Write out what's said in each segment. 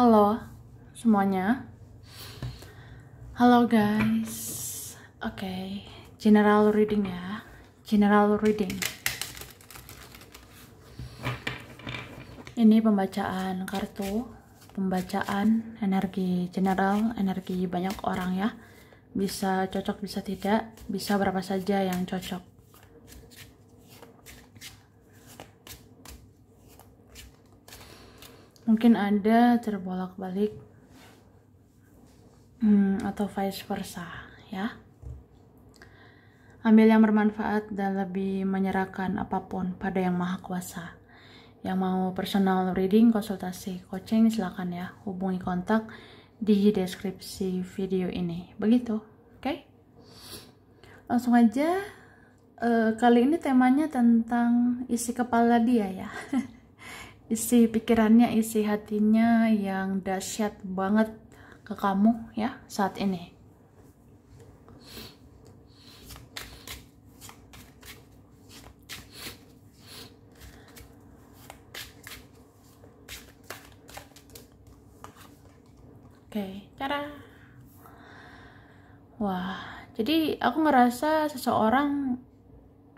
Halo semuanya. Halo guys. Oke, okay. general reading ya. General reading. Ini pembacaan kartu, pembacaan energi general, energi banyak orang ya. Bisa cocok bisa tidak, bisa berapa saja yang cocok. mungkin ada terbolak-balik hmm, atau vice versa ya ambil yang bermanfaat dan lebih menyerahkan apapun pada yang maha kuasa yang mau personal reading konsultasi coaching silahkan ya hubungi kontak di deskripsi video ini begitu oke okay? langsung aja uh, kali ini temanya tentang isi kepala dia ya isi pikirannya, isi hatinya yang dahsyat banget ke kamu ya saat ini. Oke, cara. Wah, jadi aku ngerasa seseorang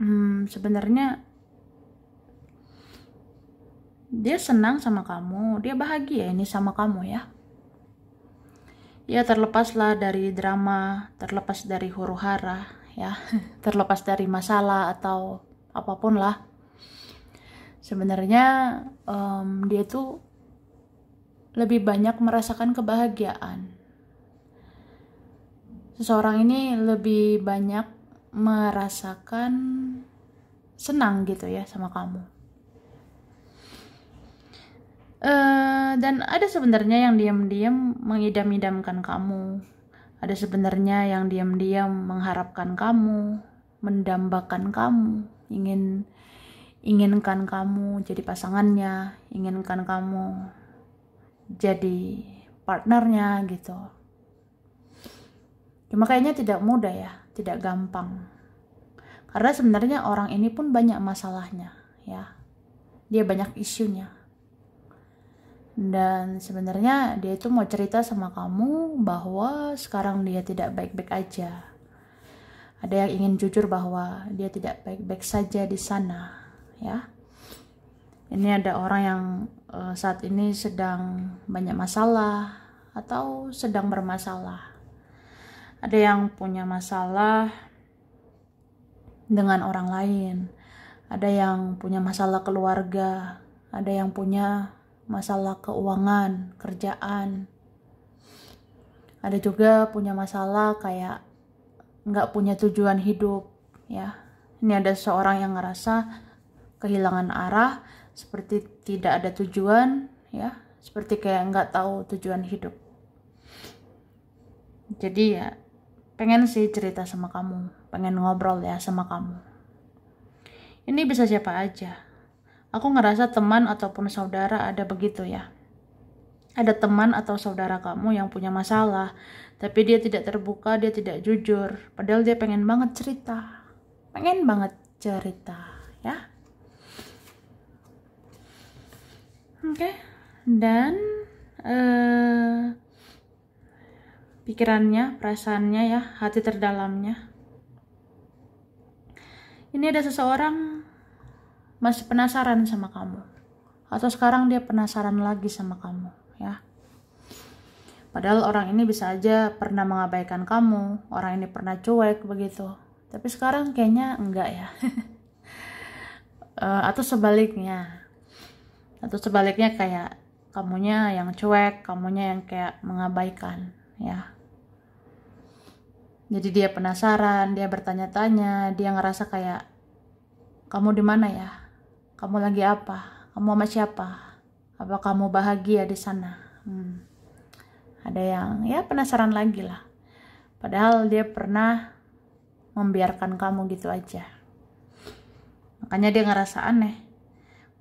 hmm, sebenarnya dia senang sama kamu, dia bahagia ini sama kamu ya. Ya terlepaslah dari drama, terlepas dari huru hara, ya, terlepas dari masalah atau apapun lah. Sebenarnya um, dia tuh lebih banyak merasakan kebahagiaan. Seseorang ini lebih banyak merasakan senang gitu ya sama kamu. Eh, dan ada sebenarnya yang diam-diam mengidam-idamkan kamu. Ada sebenarnya yang diam-diam mengharapkan kamu, mendambakan kamu, ingin inginkan kamu jadi pasangannya, inginkan kamu jadi partnernya gitu. Cuma kayaknya tidak mudah ya, tidak gampang. Karena sebenarnya orang ini pun banyak masalahnya ya. Dia banyak isunya dan sebenarnya dia itu mau cerita sama kamu bahwa sekarang dia tidak baik-baik aja. Ada yang ingin jujur bahwa dia tidak baik-baik saja di sana, ya. Ini ada orang yang eh, saat ini sedang banyak masalah atau sedang bermasalah. Ada yang punya masalah dengan orang lain, ada yang punya masalah keluarga, ada yang punya masalah keuangan, kerjaan. Ada juga punya masalah kayak nggak punya tujuan hidup, ya. Ini ada seorang yang ngerasa kehilangan arah, seperti tidak ada tujuan, ya. Seperti kayak nggak tahu tujuan hidup. Jadi ya, pengen sih cerita sama kamu, pengen ngobrol ya sama kamu. Ini bisa siapa aja Aku ngerasa teman ataupun saudara ada begitu ya. Ada teman atau saudara kamu yang punya masalah, tapi dia tidak terbuka, dia tidak jujur. Padahal dia pengen banget cerita. Pengen banget cerita, ya. Oke. Okay. Dan uh, pikirannya, perasaannya ya, hati terdalamnya. Ini ada seseorang masih penasaran sama kamu atau sekarang dia penasaran lagi sama kamu ya padahal orang ini bisa aja pernah mengabaikan kamu orang ini pernah cuek begitu tapi sekarang kayaknya enggak ya eh, atau sebaliknya atau sebaliknya kayak kamunya yang cuek kamunya yang kayak mengabaikan ya jadi dia penasaran, dia bertanya-tanya, dia ngerasa kayak kamu di mana ya? Kamu lagi apa? Kamu sama siapa? Apa kamu bahagia di sana? Hmm. Ada yang ya penasaran lagi lah. Padahal dia pernah membiarkan kamu gitu aja. Makanya dia ngerasa aneh.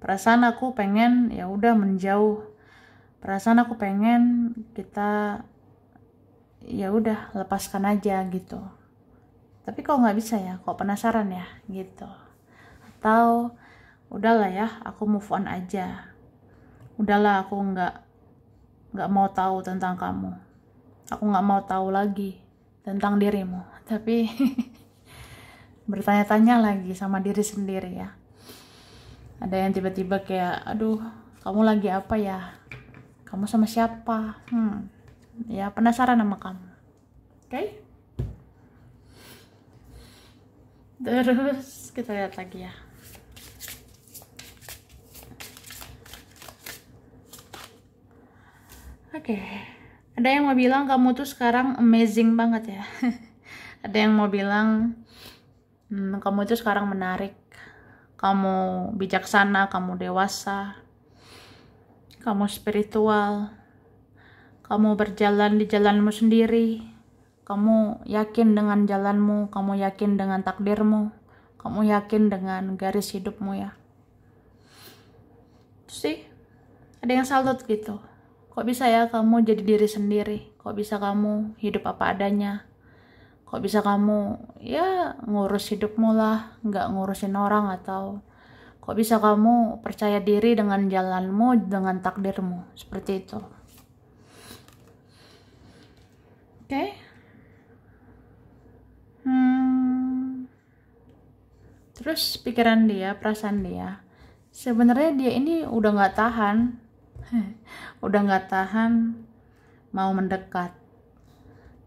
Perasaan aku pengen ya udah menjauh. Perasaan aku pengen kita ya udah lepaskan aja gitu tapi kok nggak bisa ya kok penasaran ya gitu atau udahlah ya aku move on aja udahlah aku nggak nggak mau tahu tentang kamu aku nggak mau tahu lagi tentang dirimu tapi bertanya-tanya lagi sama diri sendiri ya ada yang tiba-tiba kayak aduh kamu lagi apa ya kamu sama siapa hmm ya penasaran sama kamu oke okay? terus kita lihat lagi ya Oke. Okay. Ada yang mau bilang kamu tuh sekarang amazing banget ya. Ada yang mau bilang hmm, kamu tuh sekarang menarik. Kamu bijaksana, kamu dewasa. Kamu spiritual. Kamu berjalan di jalanmu sendiri. Kamu yakin dengan jalanmu, kamu yakin dengan takdirmu. Kamu yakin dengan garis hidupmu ya. sih ada yang salut gitu Kok bisa ya kamu jadi diri sendiri? Kok bisa kamu hidup apa adanya? Kok bisa kamu ya ngurus hidupmu lah, nggak ngurusin orang atau kok bisa kamu percaya diri dengan jalanmu, dengan takdirmu, seperti itu. Oke. Okay. Hmm. Terus pikiran dia, perasaan dia, sebenarnya dia ini udah nggak tahan udah nggak tahan mau mendekat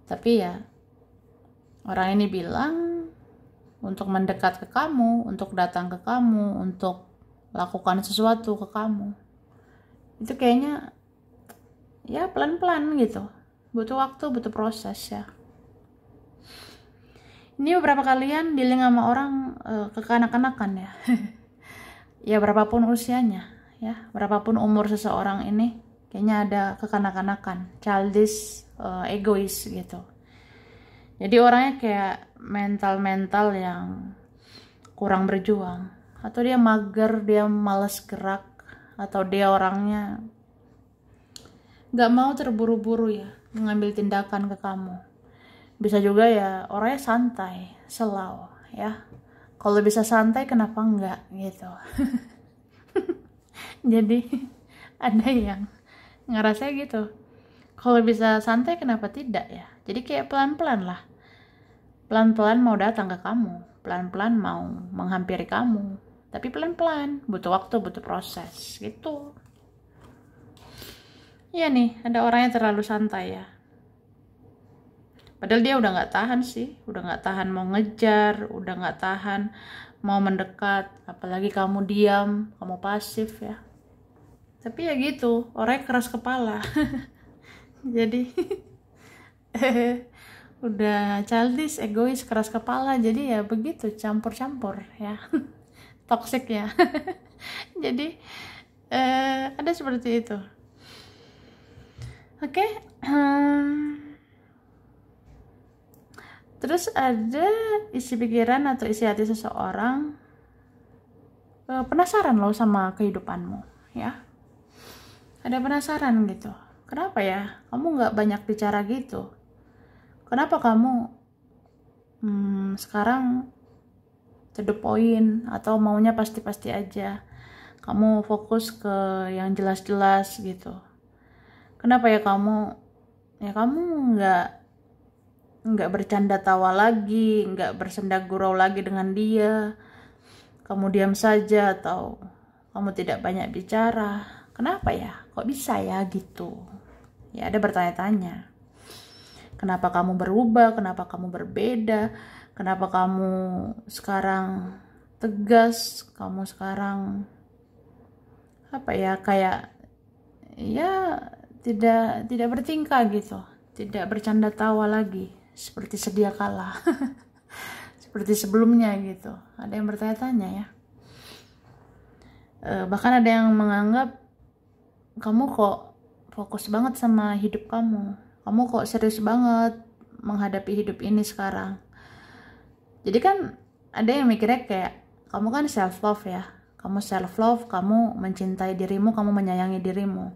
tapi ya orang ini bilang untuk mendekat ke kamu untuk datang ke kamu untuk lakukan sesuatu ke kamu itu kayaknya ya pelan-pelan gitu butuh waktu butuh proses ya ini beberapa kalian dealing sama orang uh, eh, kekanak-kanakan ya ya berapapun usianya ya berapapun umur seseorang ini kayaknya ada kekanak-kanakan childish uh, egois gitu jadi orangnya kayak mental-mental yang kurang berjuang atau dia mager dia males gerak atau dia orangnya nggak mau terburu-buru ya mengambil tindakan ke kamu bisa juga ya orangnya santai selau ya kalau bisa santai kenapa enggak gitu jadi ada yang ngerasa gitu kalau bisa santai kenapa tidak ya jadi kayak pelan-pelan lah pelan-pelan mau datang ke kamu pelan-pelan mau menghampiri kamu tapi pelan-pelan butuh waktu butuh proses gitu iya nih ada orang yang terlalu santai ya padahal dia udah nggak tahan sih udah nggak tahan mau ngejar udah nggak tahan mau mendekat apalagi kamu diam kamu pasif ya tapi ya gitu orangnya keras kepala jadi udah childish egois keras kepala jadi ya begitu campur-campur ya toxic ya jadi eh, ada seperti itu oke eh, terus ada isi pikiran atau isi hati seseorang eh, penasaran loh sama kehidupanmu ya ada penasaran gitu kenapa ya kamu nggak banyak bicara gitu kenapa kamu hmm, sekarang to the point atau maunya pasti-pasti aja kamu fokus ke yang jelas-jelas gitu kenapa ya kamu ya kamu nggak nggak bercanda tawa lagi nggak bersenda gurau lagi dengan dia kamu diam saja atau kamu tidak banyak bicara kenapa ya kok bisa ya gitu ya ada bertanya-tanya kenapa kamu berubah kenapa kamu berbeda kenapa kamu sekarang tegas kamu sekarang apa ya kayak ya tidak tidak bertingkah gitu tidak bercanda tawa lagi seperti sedia kala seperti sebelumnya gitu ada yang bertanya-tanya ya eh, bahkan ada yang menganggap kamu kok fokus banget sama hidup kamu kamu kok serius banget menghadapi hidup ini sekarang jadi kan ada yang mikirnya kayak kamu kan self love ya kamu self love kamu mencintai dirimu kamu menyayangi dirimu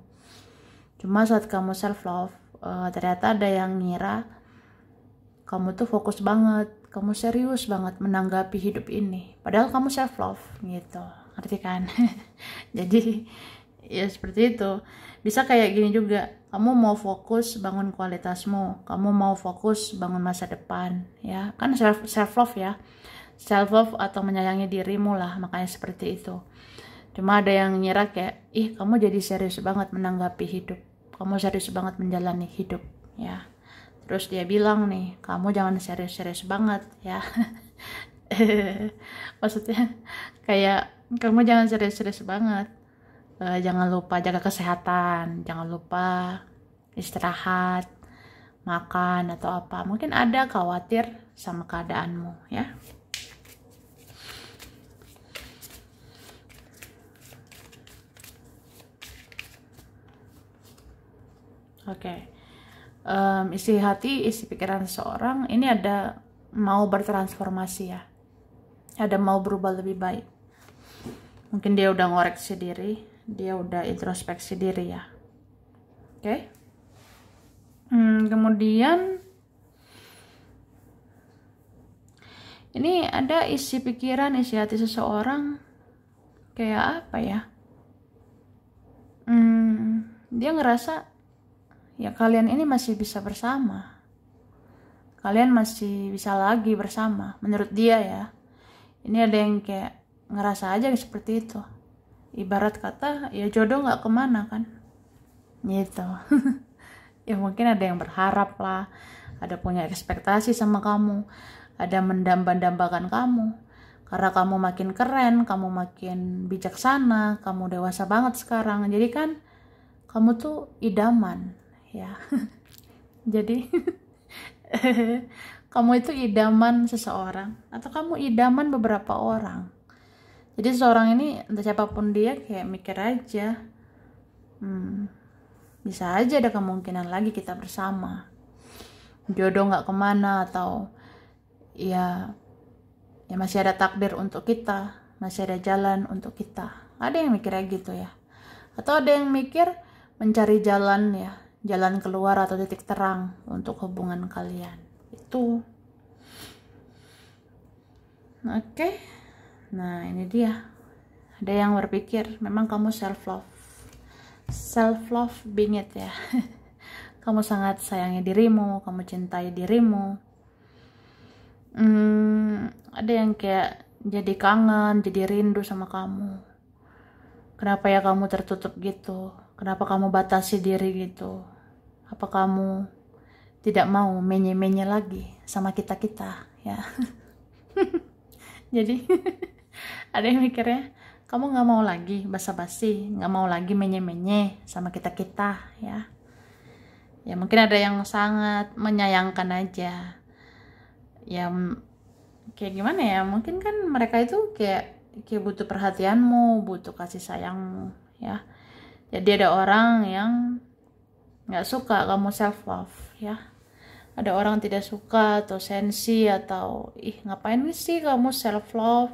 cuma saat kamu self love uh, eh, ternyata ada yang ngira kamu tuh fokus banget kamu serius banget menanggapi hidup ini padahal kamu self love gitu ngerti kan jadi ya seperti itu bisa kayak gini juga kamu mau fokus bangun kualitasmu kamu mau fokus bangun masa depan ya kan self self love ya self love atau menyayangi dirimu lah makanya seperti itu cuma ada yang nyerak kayak ih kamu jadi serius banget menanggapi hidup kamu serius banget menjalani hidup ya terus dia bilang nih kamu jangan serius-serius banget ya maksudnya kayak kamu jangan serius-serius banget uh, jangan lupa jaga kesehatan jangan lupa istirahat makan atau apa mungkin ada khawatir sama keadaanmu ya Oke, okay. um, isi hati, isi pikiran seorang ini ada mau bertransformasi ya, ada mau berubah lebih baik. Mungkin dia udah ngoreksi diri, dia udah introspeksi diri ya oke okay? hmm, kemudian ini ada isi pikiran isi hati seseorang kayak apa ya hmm, dia ngerasa ya kalian ini masih bisa bersama kalian masih bisa lagi bersama menurut dia ya ini ada yang kayak ngerasa aja seperti itu ibarat kata ya jodoh nggak kemana kan gitu ya mungkin ada yang berharap lah ada punya ekspektasi sama kamu ada mendambakan kamu karena kamu makin keren kamu makin bijaksana kamu dewasa banget sekarang jadi kan kamu tuh idaman ya jadi kamu itu idaman seseorang atau kamu idaman beberapa orang jadi seorang ini entah siapapun dia kayak mikir aja hmm, bisa aja ada kemungkinan lagi kita bersama jodoh nggak kemana atau ya ya masih ada takdir untuk kita masih ada jalan untuk kita ada yang mikirnya gitu ya atau ada yang mikir mencari jalan ya jalan keluar atau titik terang untuk hubungan kalian itu oke okay. Nah, ini dia. Ada yang berpikir, memang kamu self love. Self love bingit ya. kamu sangat sayangi dirimu, kamu cintai dirimu. Hmm, ada yang kayak jadi kangen, jadi rindu sama kamu. Kenapa ya kamu tertutup gitu? Kenapa kamu batasi diri gitu? Apa kamu tidak mau menye-menye lagi sama kita-kita ya? jadi ada yang mikirnya kamu nggak mau lagi basa-basi nggak mau lagi menye-menye sama kita kita ya ya mungkin ada yang sangat menyayangkan aja ya kayak gimana ya mungkin kan mereka itu kayak kayak butuh perhatianmu butuh kasih sayangmu ya jadi ada orang yang nggak suka kamu self love ya ada orang tidak suka atau sensi atau ih ngapain sih kamu self love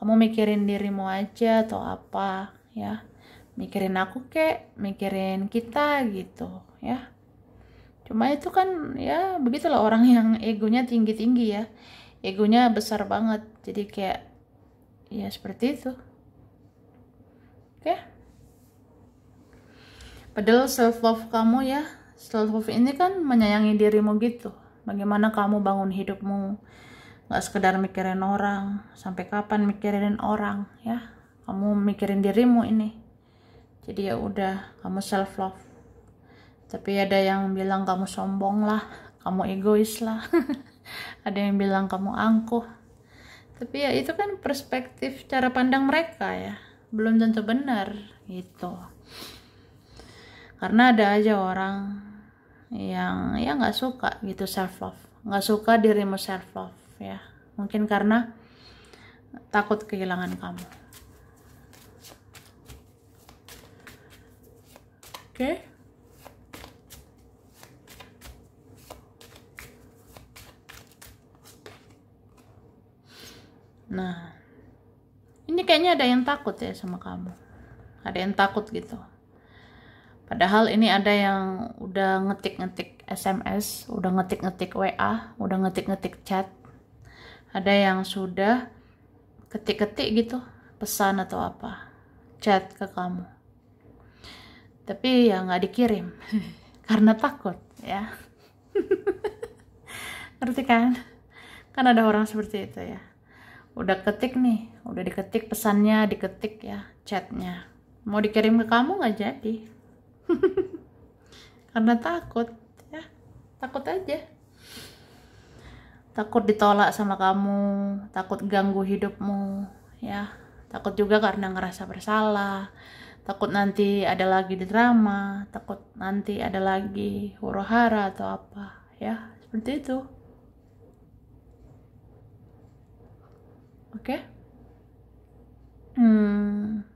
kamu mikirin dirimu aja atau apa ya mikirin aku kek mikirin kita gitu ya cuma itu kan ya begitulah orang yang egonya tinggi-tinggi ya egonya besar banget jadi kayak ya seperti itu oke padahal self love kamu ya self love ini kan menyayangi dirimu gitu bagaimana kamu bangun hidupmu nggak sekedar mikirin orang sampai kapan mikirin orang ya kamu mikirin dirimu ini jadi ya udah kamu self love tapi ada yang bilang kamu sombong lah kamu egois lah ada yang bilang kamu angkuh tapi ya itu kan perspektif cara pandang mereka ya belum tentu benar gitu karena ada aja orang yang ya nggak suka gitu self love nggak suka dirimu self love ya mungkin karena takut kehilangan kamu oke okay. nah ini kayaknya ada yang takut ya sama kamu ada yang takut gitu Padahal ini ada yang udah ngetik-ngetik SMS, udah ngetik-ngetik WA, udah ngetik-ngetik chat, ada yang sudah ketik-ketik gitu pesan atau apa chat ke kamu tapi ya nggak dikirim karena takut ya ngerti kan kan ada orang seperti itu ya udah ketik nih udah diketik pesannya diketik ya chatnya mau dikirim ke kamu nggak jadi karena takut ya takut aja takut ditolak sama kamu, takut ganggu hidupmu, ya. Takut juga karena ngerasa bersalah, takut nanti ada lagi drama, takut nanti ada lagi huru hara atau apa, ya. Seperti itu. Oke? Okay? Hmm.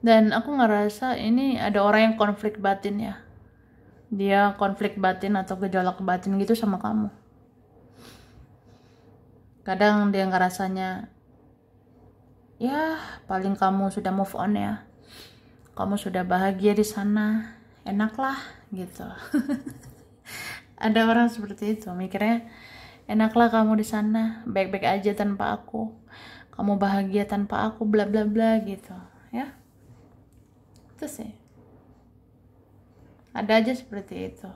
Dan aku ngerasa ini ada orang yang konflik batin ya dia konflik batin atau gejolak batin gitu sama kamu kadang dia ngerasanya ya paling kamu sudah move on ya kamu sudah bahagia di sana enaklah gitu ada orang seperti itu mikirnya enaklah kamu di sana baik-baik aja tanpa aku kamu bahagia tanpa aku bla bla bla gitu ya itu sih ada aja seperti itu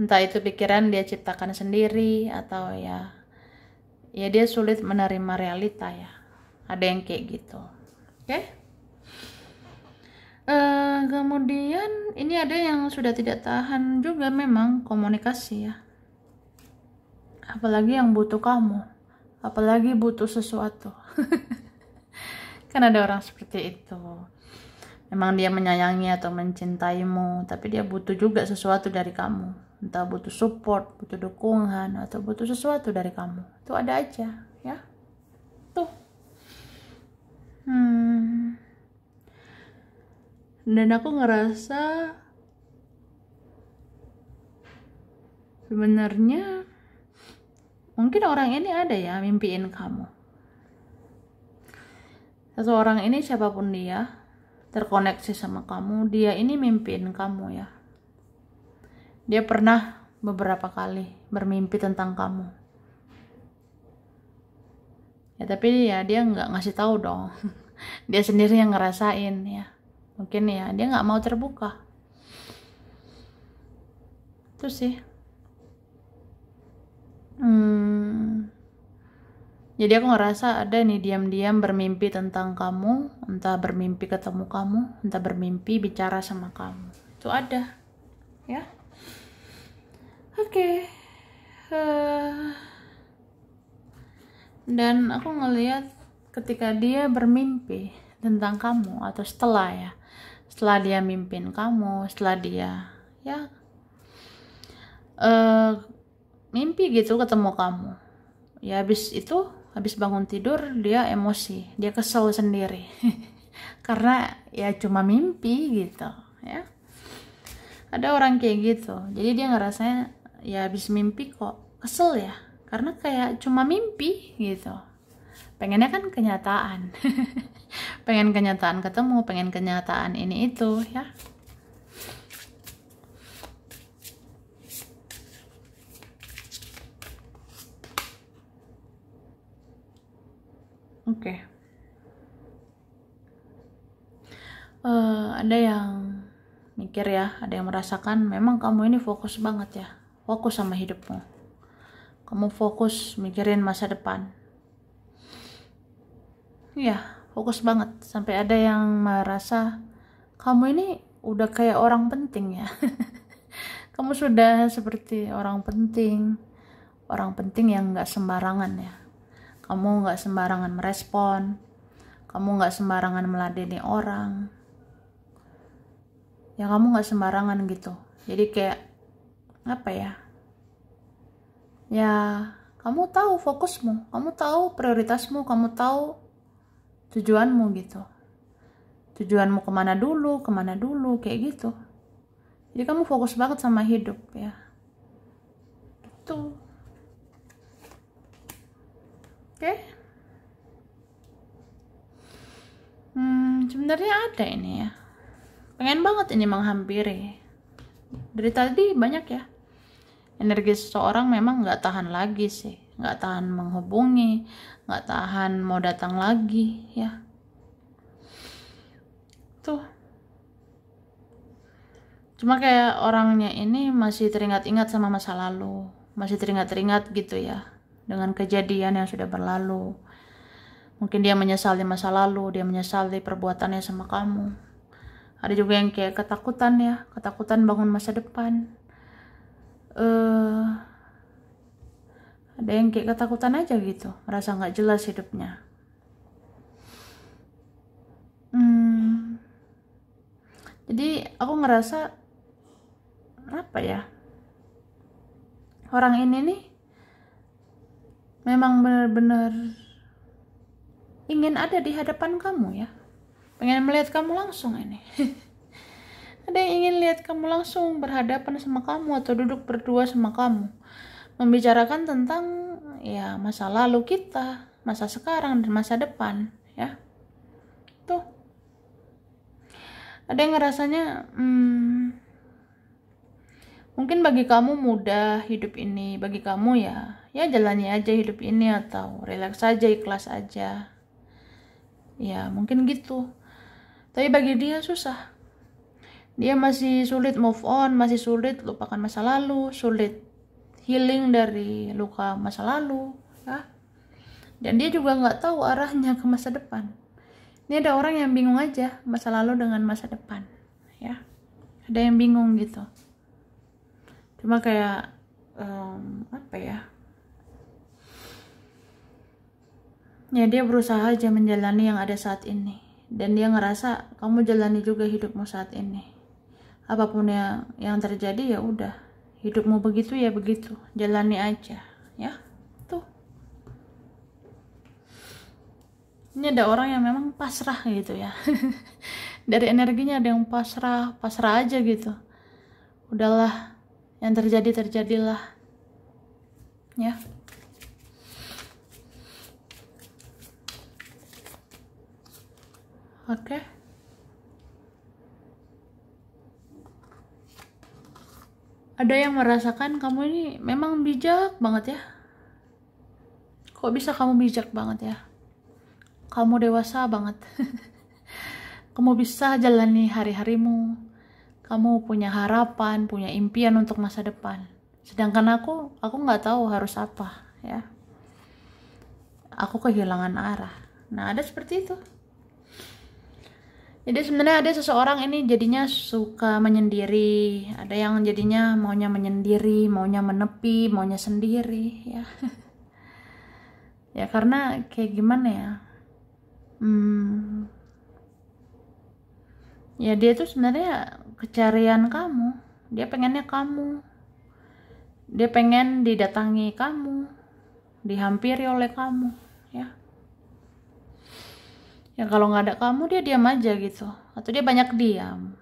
entah itu pikiran dia ciptakan sendiri atau ya ya dia sulit menerima realita ya ada yang kayak gitu oke okay? uh, eh, kemudian ini ada yang sudah tidak tahan juga memang komunikasi ya apalagi yang butuh kamu apalagi butuh sesuatu kan ada orang seperti itu Emang dia menyayangi atau mencintaimu, tapi dia butuh juga sesuatu dari kamu. Entah butuh support, butuh dukungan, atau butuh sesuatu dari kamu. Itu ada aja, ya. Tuh. Hmm. Dan aku ngerasa sebenarnya mungkin orang ini ada ya mimpiin kamu. Seseorang ini siapapun dia, terkoneksi sama kamu dia ini mimpin kamu ya dia pernah beberapa kali bermimpi tentang kamu ya tapi ya dia nggak ngasih tahu dong dia sendiri yang ngerasain ya mungkin ya dia nggak mau terbuka itu sih hmm, jadi aku ngerasa ada nih diam-diam bermimpi tentang kamu, entah bermimpi ketemu kamu, entah bermimpi bicara sama kamu. Itu ada, ya. Oke. Okay. Uh, eh, dan aku ngelihat ketika dia bermimpi tentang kamu atau setelah ya, setelah dia mimpin kamu, setelah dia ya uh, mimpi gitu ketemu kamu. Ya habis itu habis bangun tidur dia emosi dia kesel sendiri karena ya cuma mimpi gitu ya ada orang kayak gitu jadi dia ngerasanya ya habis mimpi kok kesel ya karena kayak cuma mimpi gitu pengennya kan kenyataan pengen kenyataan ketemu pengen kenyataan ini itu ya oke okay. uh, eh, ada yang mikir ya ada yang merasakan memang kamu ini fokus banget ya fokus sama hidupmu kamu fokus mikirin masa depan ya fokus banget sampai ada yang merasa kamu ini udah kayak orang penting ya kamu sudah seperti orang penting orang penting yang nggak sembarangan ya kamu nggak sembarangan merespon. Kamu nggak sembarangan meladeni orang. Ya kamu nggak sembarangan gitu. Jadi kayak apa ya? Ya kamu tahu fokusmu, kamu tahu prioritasmu, kamu tahu tujuanmu gitu. Tujuanmu kemana dulu, kemana dulu, kayak gitu. Jadi kamu fokus banget sama hidup ya. Gitu oke hmm sebenarnya ada ini ya pengen banget ini menghampiri dari tadi banyak ya energi seseorang memang nggak tahan lagi sih nggak tahan menghubungi nggak tahan mau datang lagi ya tuh cuma kayak orangnya ini masih teringat-ingat sama masa lalu masih teringat-teringat gitu ya dengan kejadian yang sudah berlalu. Mungkin dia menyesal di masa lalu, dia menyesal di perbuatannya sama kamu. Ada juga yang kayak ketakutan ya, ketakutan bangun masa depan. Uh, ada yang kayak ketakutan aja gitu, merasa nggak jelas hidupnya. Hmm, jadi aku ngerasa apa ya? Orang ini nih memang benar-benar ingin ada di hadapan kamu ya pengen melihat kamu langsung ini ada yang ingin lihat kamu langsung berhadapan sama kamu atau duduk berdua sama kamu membicarakan tentang ya masa lalu kita masa sekarang dan masa depan ya tuh ada yang ngerasanya hmm, Mungkin bagi kamu mudah hidup ini, bagi kamu ya, ya jalani aja hidup ini atau relax aja, ikhlas aja. Ya, mungkin gitu. Tapi bagi dia susah. Dia masih sulit move on, masih sulit lupakan masa lalu, sulit healing dari luka masa lalu, ya. Dan dia juga nggak tahu arahnya ke masa depan. Ini ada orang yang bingung aja masa lalu dengan masa depan, ya. Ada yang bingung gitu cuma kayak um, apa ya ya dia berusaha aja menjalani yang ada saat ini dan dia ngerasa kamu jalani juga hidupmu saat ini apapun yang yang terjadi ya udah hidupmu begitu ya begitu jalani aja ya tuh ini ada orang yang memang pasrah gitu ya dari energinya ada yang pasrah pasrah aja gitu udahlah yang terjadi terjadilah ya oke ada yang merasakan kamu ini memang bijak banget ya kok bisa kamu bijak banget ya kamu dewasa banget kamu bisa jalani hari-harimu kamu punya harapan, punya impian untuk masa depan. Sedangkan aku, aku nggak tahu harus apa, ya. Aku kehilangan arah. Nah, ada seperti itu. Jadi sebenarnya ada seseorang ini jadinya suka menyendiri, ada yang jadinya maunya menyendiri, maunya menepi, maunya sendiri, ya. ya karena kayak gimana ya? Hmm, ya dia tuh sebenarnya kecarian kamu dia pengennya kamu dia pengen didatangi kamu dihampiri oleh kamu ya ya kalau nggak ada kamu dia diam aja gitu atau dia banyak diam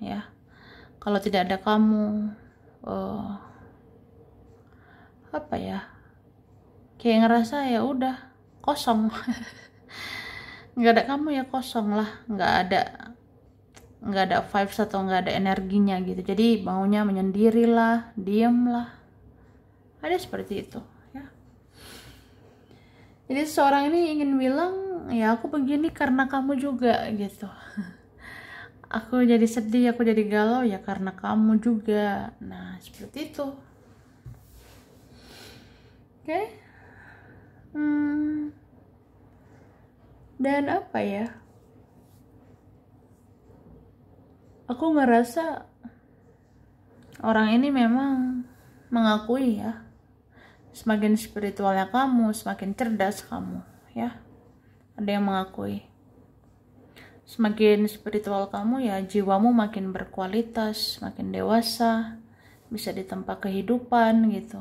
ya kalau tidak ada kamu uh, apa ya kayak ngerasa ya udah kosong nggak ada kamu ya kosong lah nggak ada nggak ada vibes atau nggak ada energinya gitu jadi maunya menyendirilah diem lah ada seperti itu ya jadi seorang ini ingin bilang ya aku begini karena kamu juga gitu aku jadi sedih aku jadi galau ya karena kamu juga nah seperti itu oke okay? hmm. dan apa ya aku ngerasa orang ini memang mengakui ya semakin spiritualnya kamu semakin cerdas kamu ya ada yang mengakui semakin spiritual kamu ya jiwamu makin berkualitas makin dewasa bisa ditempa kehidupan gitu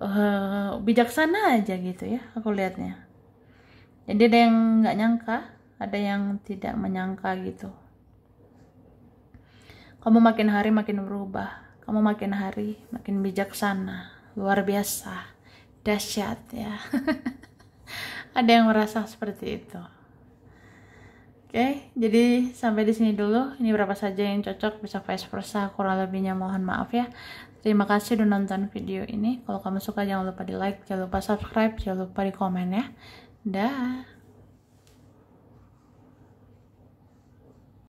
uh, bijaksana aja gitu ya aku lihatnya jadi ada yang nggak nyangka ada yang tidak menyangka gitu kamu makin hari makin berubah. Kamu makin hari makin bijaksana. Luar biasa. Dahsyat ya. Ada yang merasa seperti itu. Oke, jadi sampai di sini dulu. Ini berapa saja yang cocok bisa vice versa. Kurang lebihnya mohon maaf ya. Terima kasih udah nonton video ini. Kalau kamu suka jangan lupa di like, jangan lupa subscribe, jangan lupa di komen ya. Dah.